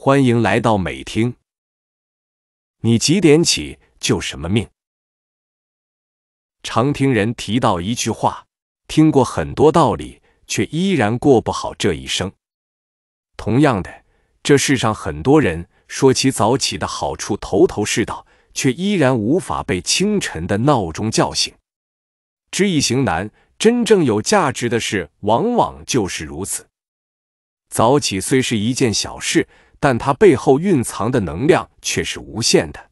欢迎来到美听。你几点起救什么命？常听人提到一句话，听过很多道理，却依然过不好这一生。同样的，这世上很多人说起早起的好处头头是道，却依然无法被清晨的闹钟叫醒。知易行难，真正有价值的事往往就是如此。早起虽是一件小事。但它背后蕴藏的能量却是无限的。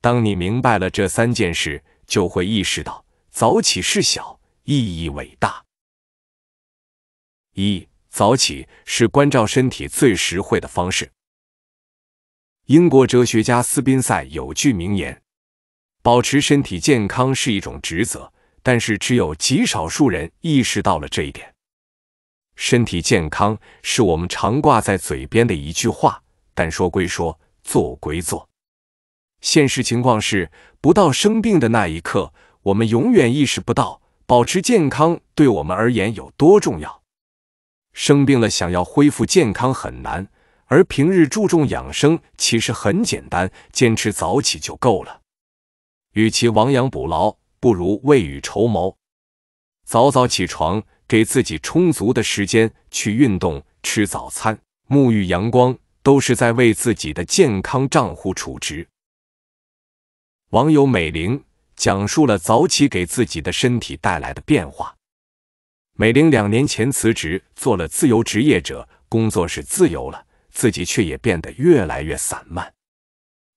当你明白了这三件事，就会意识到早起是小，意义伟大。一，早起是关照身体最实惠的方式。英国哲学家斯宾塞有句名言：“保持身体健康是一种职责，但是只有极少数人意识到了这一点。”身体健康是我们常挂在嘴边的一句话，但说归说，做归做，现实情况是，不到生病的那一刻，我们永远意识不到保持健康对我们而言有多重要。生病了，想要恢复健康很难，而平日注重养生其实很简单，坚持早起就够了。与其亡羊补牢，不如未雨绸缪，早早起床。给自己充足的时间去运动、吃早餐、沐浴阳光，都是在为自己的健康账户储值。网友美玲讲述了早起给自己的身体带来的变化。美玲两年前辞职做了自由职业者，工作是自由了，自己却也变得越来越散漫。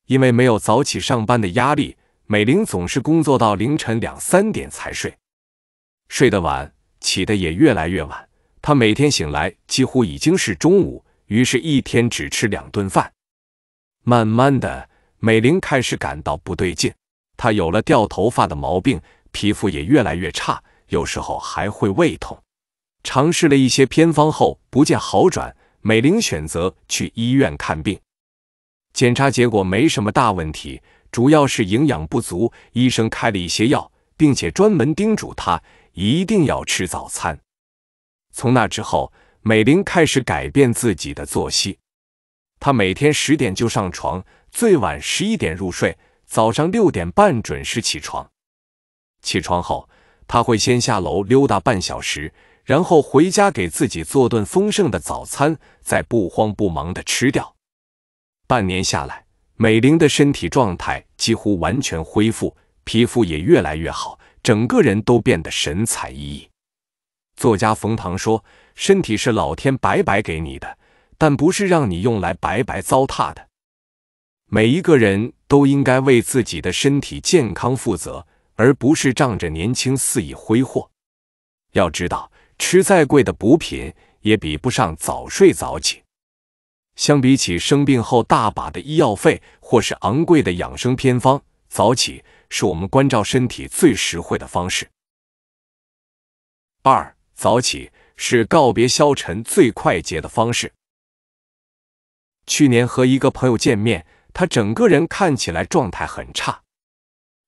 因为没有早起上班的压力，美玲总是工作到凌晨两三点才睡，睡得晚。起得也越来越晚，他每天醒来几乎已经是中午，于是一天只吃两顿饭。慢慢的，美玲开始感到不对劲，她有了掉头发的毛病，皮肤也越来越差，有时候还会胃痛。尝试了一些偏方后不见好转，美玲选择去医院看病。检查结果没什么大问题，主要是营养不足，医生开了一些药，并且专门叮嘱她。一定要吃早餐。从那之后，美玲开始改变自己的作息。她每天十点就上床，最晚十一点入睡，早上六点半准时起床。起床后，她会先下楼溜达半小时，然后回家给自己做顿丰盛的早餐，再不慌不忙的吃掉。半年下来，美玲的身体状态几乎完全恢复，皮肤也越来越好。整个人都变得神采奕奕。作家冯唐说：“身体是老天白白给你的，但不是让你用来白白糟蹋的。每一个人都应该为自己的身体健康负责，而不是仗着年轻肆意挥霍。要知道，吃再贵的补品也比不上早睡早起。相比起生病后大把的医药费，或是昂贵的养生偏方，早起。”是我们关照身体最实惠的方式。二，早起是告别消沉最快捷的方式。去年和一个朋友见面，他整个人看起来状态很差。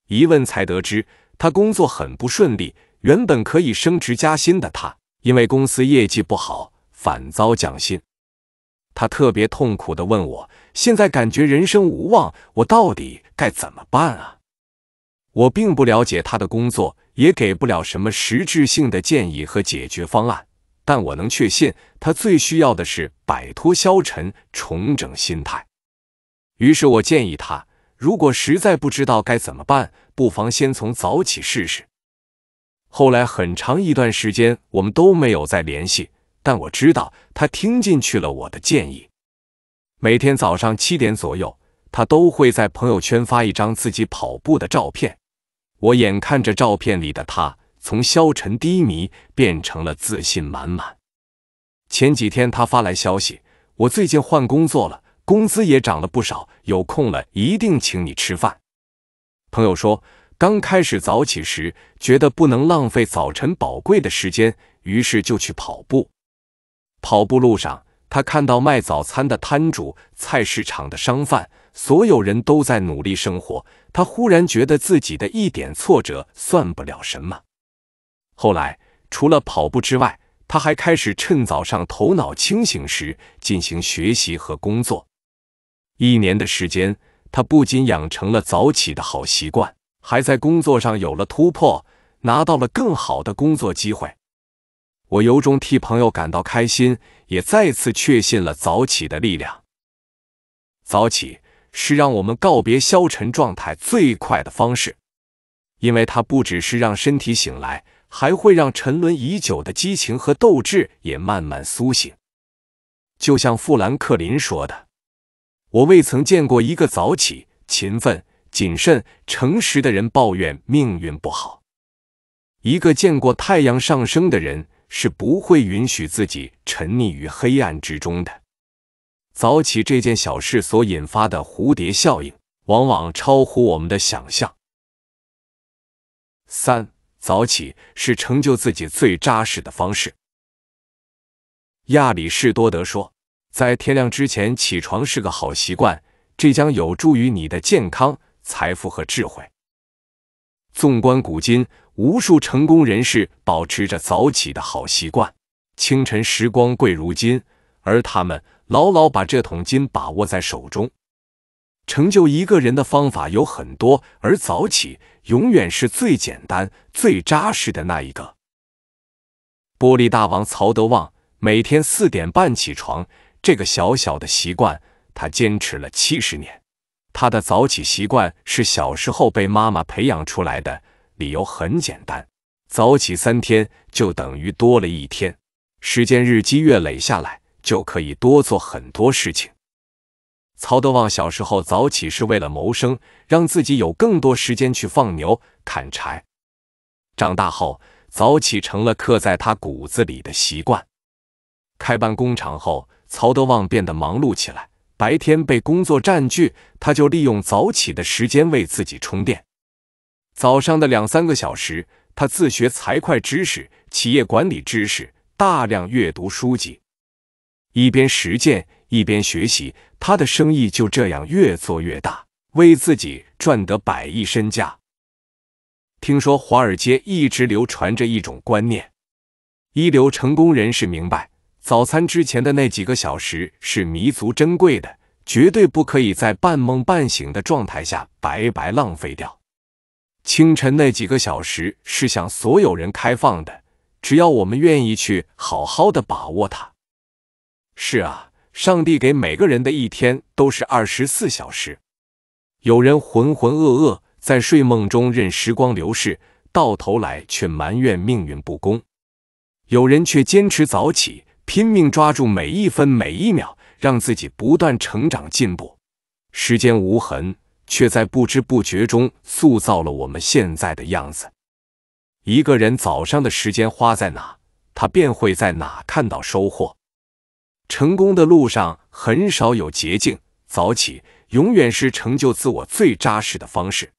一问才得知，他工作很不顺利，原本可以升职加薪的他，因为公司业绩不好，反遭降薪。他特别痛苦地问我：“现在感觉人生无望，我到底该怎么办啊？”我并不了解他的工作，也给不了什么实质性的建议和解决方案。但我能确信，他最需要的是摆脱消沉，重整心态。于是我建议他，如果实在不知道该怎么办，不妨先从早起试试。后来很长一段时间，我们都没有再联系，但我知道他听进去了我的建议。每天早上七点左右，他都会在朋友圈发一张自己跑步的照片。我眼看着照片里的他，从消沉低迷变成了自信满满。前几天他发来消息，我最近换工作了，工资也涨了不少，有空了一定请你吃饭。朋友说，刚开始早起时觉得不能浪费早晨宝贵的时间，于是就去跑步。跑步路上。他看到卖早餐的摊主、菜市场的商贩，所有人都在努力生活。他忽然觉得自己的一点挫折算不了什么。后来，除了跑步之外，他还开始趁早上头脑清醒时进行学习和工作。一年的时间，他不仅养成了早起的好习惯，还在工作上有了突破，拿到了更好的工作机会。我由衷替朋友感到开心，也再次确信了早起的力量。早起是让我们告别消沉状态最快的方式，因为它不只是让身体醒来，还会让沉沦已久的激情和斗志也慢慢苏醒。就像富兰克林说的：“我未曾见过一个早起、勤奋、谨慎、诚实的人抱怨命运不好。一个见过太阳上升的人。”是不会允许自己沉溺于黑暗之中的。早起这件小事所引发的蝴蝶效应，往往超乎我们的想象。三，早起是成就自己最扎实的方式。亚里士多德说，在天亮之前起床是个好习惯，这将有助于你的健康、财富和智慧。纵观古今。无数成功人士保持着早起的好习惯，清晨时光贵如金，而他们牢牢把这桶金把握在手中。成就一个人的方法有很多，而早起永远是最简单、最扎实的那一个。玻璃大王曹德旺每天四点半起床，这个小小的习惯他坚持了七十年。他的早起习惯是小时候被妈妈培养出来的。理由很简单，早起三天就等于多了一天时间，日积月累下来就可以多做很多事情。曹德旺小时候早起是为了谋生，让自己有更多时间去放牛、砍柴。长大后，早起成了刻在他骨子里的习惯。开办工厂后，曹德旺变得忙碌起来，白天被工作占据，他就利用早起的时间为自己充电。早上的两三个小时，他自学财会知识、企业管理知识，大量阅读书籍，一边实践一边学习。他的生意就这样越做越大，为自己赚得百亿身价。听说华尔街一直流传着一种观念：一流成功人士明白，早餐之前的那几个小时是弥足珍贵的，绝对不可以在半梦半醒的状态下白白浪费掉。清晨那几个小时是向所有人开放的，只要我们愿意去好好的把握它。是啊，上帝给每个人的一天都是二十四小时。有人浑浑噩噩在睡梦中任时光流逝，到头来却埋怨命运不公；有人却坚持早起，拼命抓住每一分每一秒，让自己不断成长进步。时间无痕。却在不知不觉中塑造了我们现在的样子。一个人早上的时间花在哪，他便会在哪看到收获。成功的路上很少有捷径，早起永远是成就自我最扎实的方式。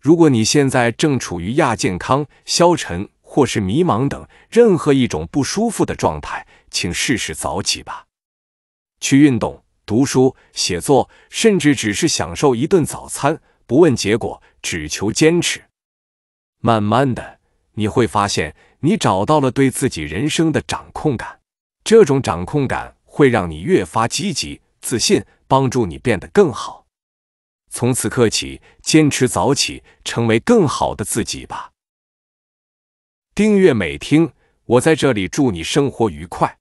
如果你现在正处于亚健康、消沉或是迷茫等任何一种不舒服的状态，请试试早起吧，去运动。读书、写作，甚至只是享受一顿早餐，不问结果，只求坚持。慢慢的，你会发现，你找到了对自己人生的掌控感。这种掌控感会让你越发积极、自信，帮助你变得更好。从此刻起，坚持早起，成为更好的自己吧。订阅美听，我在这里祝你生活愉快。